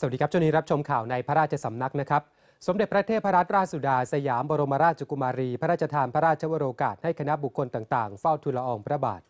สวัสดีครับช่วงนี้รับชมข่าวในพระราชสำนักนะครับ สมเด็จพระเทพรัตนราชสุดา สยามบรมราชกุมารี พระราชทานพระราชวโรกาสให้คณะบุคคลต่างๆ เฝ้าทูลละอองพระบาท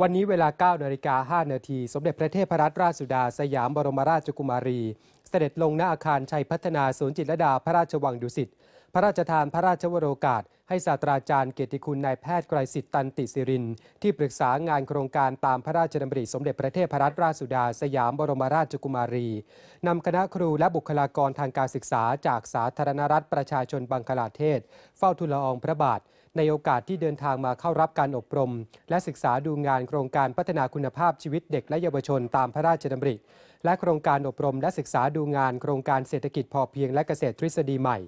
วันนี้เวลา9นาฬิกาหนาทีสมเด็จพระเทพรัตนราชสุดา สยามบรมราชกุมารี เสด็จลงณอาคารชัยพัฒนาศูนย์จิตรดาพระราชวังดุสิตพระราชทานพระราชวโรกาสให้ศาสตราจารย์เกียรติคุณนายแพทย์ไกรสิทธิ์ตันติสิรินที่ปรึกษางานโครงการตามพระราชดำริ สมเด็จพระเทพรัตนราชสุดาสยามบรมราชกุมารีนำคณะครูและบุคลากรทางการศึกษาจากสาธารณรัฐประชาชนบังคลาเทศ เฝ้าทูลละอองพระบาทในโอกาสที่เดินทางมาเข้ารับการอบรม และศึกษาดูงานโครงการพัฒนาคุณภาพชีวิตเด็กและเยาวชนตามพระราชดำริและโครงการอบรมและศึกษาดูงานโครงการเศรษฐกิจพอเพียงและเกษตรทฤษฎีใหม่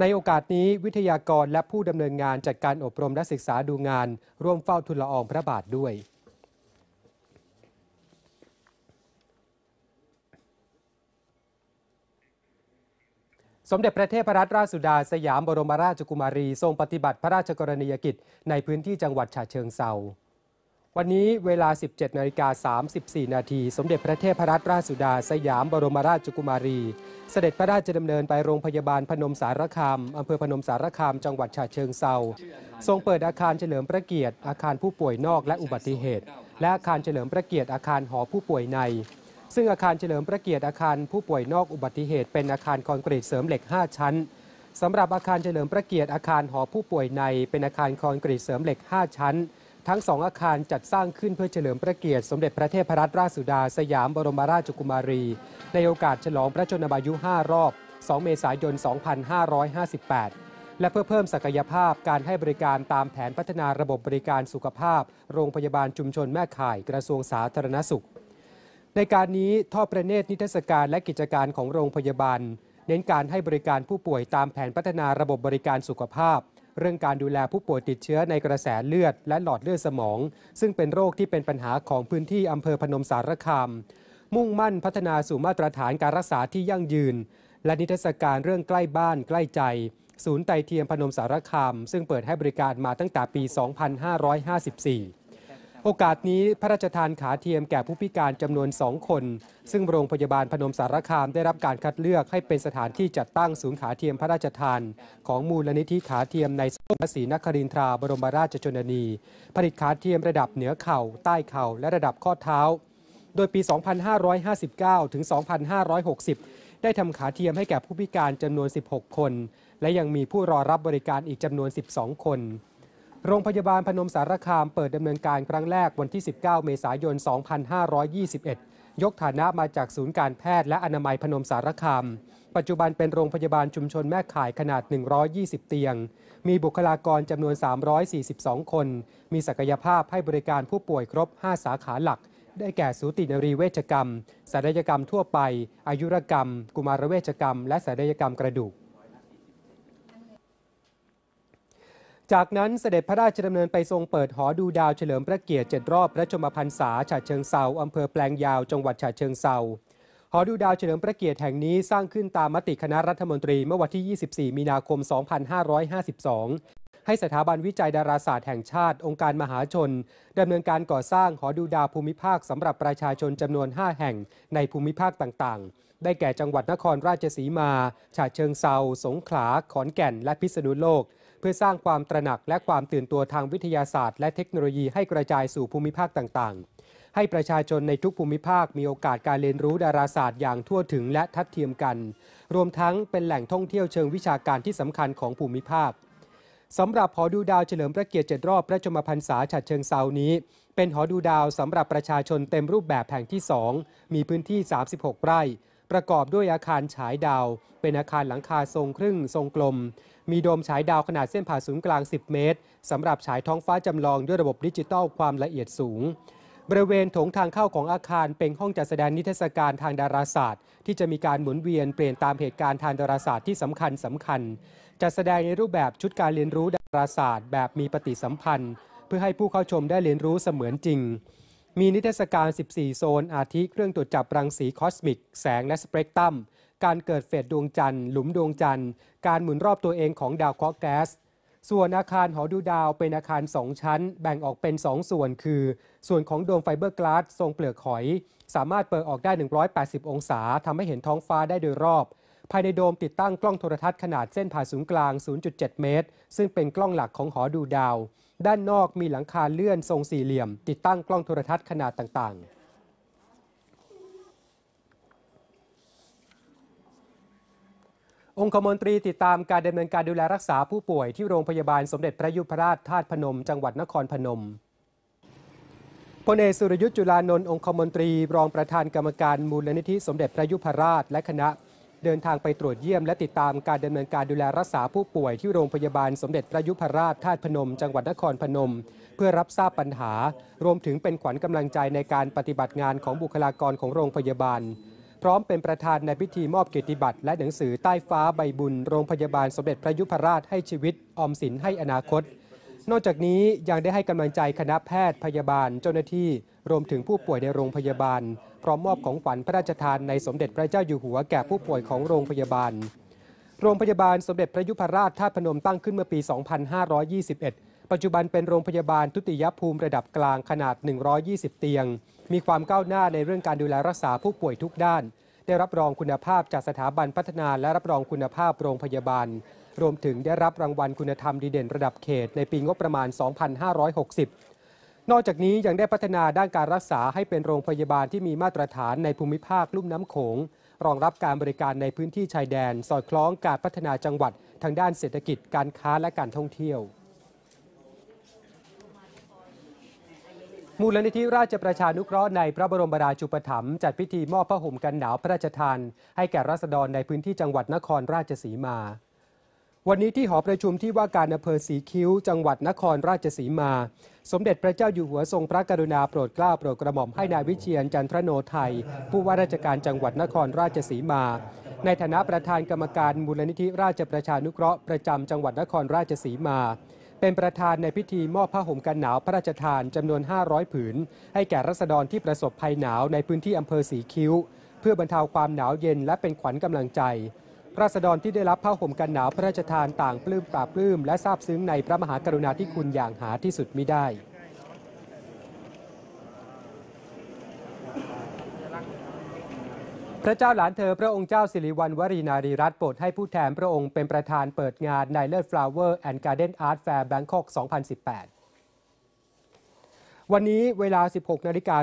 ในโอกาสนี้วิทยากรและผู้ดำเนินงานจัดการอบรมและศึกษาดูงาน ร่วมเฝ้าทุนละอองพระบาทด้วย สมเด็จพระเทพรัตนราชสุดาสยามบรมราชกุมารี ทรงปฏิบัติพระราชกรณียกิจในพื้นที่จังหวัดฉะเชิงเทราวันนี้เวลา 17นาฬิกา34นาทีสมเด็จพระเทพรัตนราชสุดา สยามบรมราชกุมารี เสด็จพระราชดำเนินไปโรงพยาบาลพนมสารคามอำเภอพนมสารคาม จังหวัดฉะเชิงเซาทรงเปิดอาคารเฉลิมพระเกียรติอาคารผู้ป่วยนอกและอุบัติเหตุ และอาคารเฉลิมพระเกียรติอาคารหอผู้ป่วยใน ซึ่งอาคารเฉลิมพระเกียรติอาคารผู้ป่วยนอกอุบัติเหตุเป็นอาคารคอนกรีตเสริมเหล็ก 5 ชั้นสำหรับอาคารเฉลิมพระเกียรติอาคารหอผู้ป่วยใน เป็นอาคารคอนกรีตเสริมเหล็ก 5 ชั้นทั้งสองอาคารจัดสร้างขึ้นเพื่อเฉลิมพระเกียรติสมเด็จพระเทพรัตนราชสุดาสยามบรมราชกุมารี ในโอกาสฉลองพระชนมายุ5รอบ 2 เมษายน 2558 และเพื่อเพิ่มศักยภาพการให้บริการตามแผนพัฒนาระบบบริการสุขภาพ โรงพยาบาลชุมชนแม่ข่ายกระทรวงสาธารณสุข ในการนี้ทอดประเนตรนิทรรศการและกิจการของโรงพยาบาลเน้นการให้บริการผู้ป่วยตามแผนพัฒนาระบบบริการสุขภาพเรื่องการดูแลผู้ป่วยติดเชื้อในกระแสเลือดและหลอดเลือดสมอง ซึ่งเป็นโรคที่เป็นปัญหาของพื้นที่อำเภอพนมสารคามมุ่งมั่นพัฒนาสู่มาตรฐานการรักษาที่ยั่งยืน และนิทรรศการเรื่องใกล้บ้านใกล้ใจ ศูนย์ไตเทียมพนมสารคามซึ่งเปิดให้บริการมาตั้งแต่ปี 2554โอกาสนี้พระราชทานขาเทียมแก่ผู้พิการจำนวน 2 คน ซึ่งโรงพยาบาลพนมสารคามได้รับการคัดเลือกให้เป็นสถานที่จัดตั้งศูนย์ขาเทียมพระราชทาน ของมูลนิธิขาเทียมในสมศรีนครินทราบรมราชชนนี ผลิตขาเทียมระดับเหนือเข่าใต้เข่าและระดับข้อเท้า โดยปี 2559 ถึง 2560 ได้ทำขาเทียมให้แก่ผู้พิการจำนวน 16 คน และยังมีผู้รอรับบริการอีกจำนวน 12 คนโรงพยาบาลพนมสารคามเปิดดำเนินการครั้งแรกวันที่ 19 เมษายน 2521 ยกฐานะมาจากศูนย์การแพทย์และอนามัยพนมสารคาม ปัจจุบันเป็นโรงพยาบาลชุมชนแม่ข่ายขนาด 120 เตียง มีบุคลากรจำนวน 342 คน มีศักยภาพให้บริการผู้ป่วยครบ 5 สาขาหลัก ได้แก่สูตินรีเวชกรรมศัลยกรรมทั่วไป อายุรกรรม กุมารเวชกรรม และศัลยกรรมกระดูกจากนั้นเสด็จพระราชดำเนินไปทรงเปิด หอดูดาวเฉลิมพระเกียรติเจ็ดรอบพระชมพรรษาฉะเชิงเซาอำเภอแปลงยาวจังหวัดฉะเชิงเซาหอดูดาวเฉลิมพระเกียรติแห่งนี้สร้างขึ้นตามมติคณะรัฐมนตรี เมื่อวันที่ 24 มีนาคม 2552 ให้สถาบันวิจัยดาราศาสตร์แห่งชาติ องค์การมหาชนดำเนินการก่อสร้างหอดูดาวภูมิภาคสำหรับประชาชนจำนวน 5 แห่งในภูมิภาคต่างๆ ได้แก่จังหวัดนครราชสีมาฉะเชิงเซาสงขลาขอนแก่น และพิษณุโลกพื่อสร้างความตระหนักและความตื่นตัวทางวิทยาศาสตร์ และเทคโนโลยีให้กระจายสู่ภูมิภาคต่างๆ ให้ประชาชนในทุกภูมิภาคมีโอกาสการเรียนรู้ดาราศาสตร์อย่างทั่วถึงและทัดเทียมกัน รวมทั้งเป็นแหล่งท่องเที่ยวเชิงวิชาการที่สำคัญของภูมิภาค สำหรับหอดูดาวเฉลิมพระเกียรติเจ็ดรอบพระชมพรรษาฉัดเชิงเซานี้ เป็นหอดูดาวสำหรับประชาชนเต็มรูปแบบแห่งที่ 2 มีพื้นที่ 36 ไร่ ประกอบด้วยอาคารฉายดาว เป็นอาคารหลังคาทรงครึ่ง ทรงกลมมีโดมฉายดาวขนาดเส้นผ่าศูนย์กลาง 10 เมตรสำหรับฉายท้องฟ้าจำลองด้วยระบบดิจิตอลความละเอียดสูง บริเวณโถงทางเข้าของอาคารเป็นห้องจัดแสดงนิทรรศการทางดาราศาสตร์ ที่จะมีการหมุนเวียนเปลี่ยนตามเหตุการณ์ทางดาราศาสตร์ที่สำคัญสำคัญ จัดแสดงในรูปแบบชุดการเรียนรู้ดาราศาสตร์ แบบมีปฏิสัมพันธ์ เพื่อให้ผู้เข้าชมได้เรียนรู้เสมือนจริง มีนิทรรศการ 14 โซนอาทิเครื่องตรวจจับรังสีคอสมิก แสงและสเปกตรัมการเกิดเฟสดวงจันทร์หลุมดวงจันทร์การหมุนรอบตัวเองของดาวเคราะห์แก๊สส่วนอาคารหอดูดาวเป็นอาคาร 2 ชั้นแบ่งออกเป็น 2 ส่วนคือ ส่วนของโดมไฟเบอร์กลาสทรงเปลือกหอย สามารถเปิดออกได้ 180 องศาทำให้เห็นท้องฟ้าได้โดยรอบ ภายในโดมติดตั้งกล้องโทรทัศน์ขนาดเส้นผ่าศูนย์กลาง 0.7 เมตร ซึ่งเป็นกล้องหลักของหอดูดาว ด้านนอกมีหลังคาเลื่อนทรงสี่เหลี่ยม ติดตั้งกล้องโทรทัศน์ขนาดต่างๆองคมนตรีติดตามการดำเนินการดูแลรักษาผู้ป่วยที่โรงพยาบาลสมเด็จพระยุพราชธาตุพนม จังหวัดนครพนม พลเอกสุรยุทธ์จุลานนท์องคมนตรีรองประธานกรรมการมูลนิธิสมเด็จพระยุพราชและคณะ เดินทางไปตรวจเยี่ยมและติดตามการดำเนินการดูแลรักษาผู้ป่วยที่โรงพยาบาลสมเด็จพระยุพราชธาตุพนม จังหวัดนครพนม เพื่อรับทราบปัญหา รวมถึงเป็นขวัญกำลังใจในการปฏิบัติงานของบุคลากรของโรงพยาบาลพร้อมเป็นประธานในพิธีมอบเกียรติบัตรและหนังสือใต้ฟ้าใบบุญ โรงพยาบาลสมเด็จพระยุพราชให้ชีวิต ออมสินให้อนาคต นอกจากนี้ยังได้ให้กำลังใจคณะแพทย์พยาบาล เจ้าหน้าที่รวมถึงผู้ป่วยในโรงพยาบาล พร้อมมอบของขวัญพระราชทานในสมเด็จพระเจ้าอยู่หัวแก่ผู้ป่วยของโรงพยาบาล โรงพยาบาลสมเด็จพระยุพราชท่าพนมตั้งขึ้นเมื่อปี 2521ปัจจุบันเป็นโรงพยาบาล ทุติยภูมิระดับกลางขนาด 120 เตียง มีความก้าวหน้าในเรื่องการดูแลรักษาผู้ป่วยทุกด้าน ได้รับรองคุณภาพจากสถาบันพัฒนาและรับรองคุณภาพโรงพยาบาล รวมถึงได้รับรางวัลคุณธรรมดีเด่นระดับเขตในปีงบประมาณ 2560 นอกจากนี้ยังได้พัฒนาด้านการรักษาให้เป็นโรงพยาบาลที่มีมาตรฐานในภูมิภาคลุ่มน้ำโขง รองรับการบริการในพื้นที่ชายแดน สอดคล้องการพัฒนาจังหวัดทางด้านเศรษฐกิจการค้าและการท่องเที่ยวมูลนิธิราชประชานุเคราะห์ในพระบรมราชูปถัมภ์จัดพิธีมอบผ้าห่มกันหนาวพระราชทานให้แก่รัษฎรในพื้นที่จังหวัดนครราชสีมา วันนี้ที่หอประชุมที่ว่าการอำเภอสีคิ้ว จังหวัดนครราชสีมา สมเด็จพระเจ้าอยู่หัวทรงพระกรุณาโปรดเกล้าโปรดกระหม่อมให้นายวิเชียนจันทรโนไทย ผู้ว่าราชการจังหวัดนครราชสีมา ในฐานะประธานกรรมการมูลนิธิราชประชานุเคราะห์ประจำจังหวัดนครราชสีมาเป็นประธานในพิธีมอบผ้าห่มกันหนาวพระราชทานจำนวน 500 ผืน ให้แก่รัษฎรที่ประสบภัยหนาวในพื้นที่อำเภอสีคิ้ว เพื่อบรรเทาความหนาวเย็นและเป็นขวัญกำลังใจ ราษฎรที่ได้รับผ้าห่มกันหนาวพระราชทานต่างปลื้มปราบปลื้มและซาบซึ้งในพระมหากรุณาธิคุณอย่างหาที่สุดมิได้พระเจ้าหลานเธอพระองค์เจ้าสิริวัณวรีนารีรัตน์โปรดให้ผู้แทนพระองค์เป็นประธานเปิดงานในเลิศฟลาวเวอร์แอนด์การ์เด้นอาร์ตแฟร์แบงคอก2018 วันนี้เวลา 16 นาฬิกา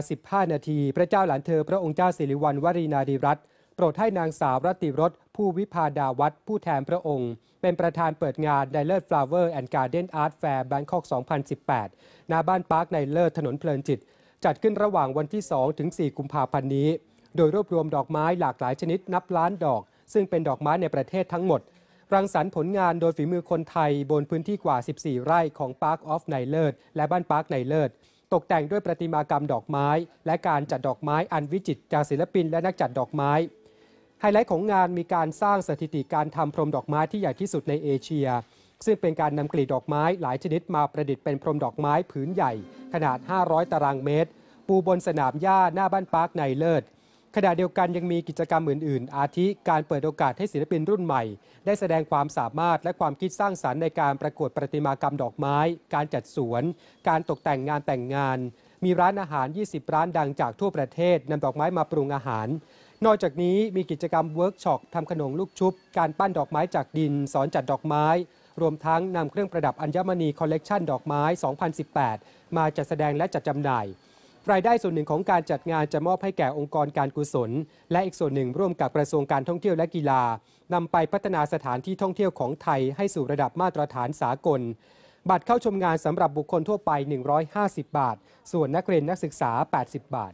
15 นาที พระเจ้าหลานเธอพระองค์เจ้าสิริวัณวรีนารีรัตน์โปรดให้นางสาวรัติรสผู้วิพาดาวัตผู้แทนพระองค์เป็นประธานเปิดงานในเลิศฟลาวเวอร์แอนด์การ์เด้นอาร์ตแฟร์แบงคอก2018หน้าบ้านพาร์คในเลิศถนนเพลินจิต จัดขึ้นระหว่างวันที่ 2 ถึง 4 กุมภาพันธ์นี้โดยรวบรวมดอกไม้หลากหลายชนิดนับล้านดอก ซึ่งเป็นดอกไม้ในประเทศทั้งหมด รังสรรค์ผลงานโดยฝีมือคนไทยบนพื้นที่กว่า 14 ไร่ของ Park of n i l e r d และบ้าน Park n i l e r d ตกแต่งด้วยประติมากรรมดอกไม้ และการจัดดอกไม้อันวิจิตรจากศิลปินและนักจัดดอกไม้ ไฮไลท์ของงานมีการสร้างสถิติการทำพรมดอกไม้ที่ใหญ่ที่สุดในเอเชีย ซึ่งเป็นการนำกลีดดอกไม้หลายชนิดมาประดิษฐ์เป็นพรมดอกไม้ผืนใหญ่ขนาด 500 ตารางเมตรปูบนสนามหญ้าหน้าบ้านปาร์คไนเลิศขณะเดียวกันยังมีกิจกรรมอื่นๆ อาทิการเปิดโอกาสให้ศิลปินรุ่นใหม่ ได้แสดงความสามารถและความคิดสร้างสารรค์ในการประกวดประติมากรรมดอกไม้ การจัดสวน การตกแต่งงานแต่งงาน มีร้านอาหาร 20 ร้านดังจากทั่วประเทศนำดอกไม้มาปรุงอาหาร นอกจากนี้มีกิจกรรมเวิร์กช็อปทำขนมลูกชุบ การปั้นดอกไม้จากดินสอนจัดดอกไม้ รวมทั้งนำเครื่องประดับอัญมณีคอลเลกชันดอกไม้ 2018 มาจัดแสดงและจัดจำหน่ายรายได้ส่วนหนึ่งของการจัดงานจะมอบให้แก่องค์กรการกุศล และอีกส่วนหนึ่งร่วมกับกระทรวงการท่องเที่ยวและกีฬานำไปพัฒนาสถานที่ท่องเที่ยวของไทยให้สู่ระดับมาตรฐานสากล บัตรเข้าชมงานสำหรับบุคคลทั่วไป 150 บาท ส่วนนักเรียนนักศึกษา 80 บาท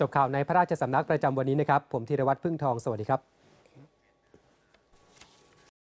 จบข่าวในพระราชสำนักประจำวันนี้นะครับผมธีรวัตรพึ่งทองสวัสดีครับ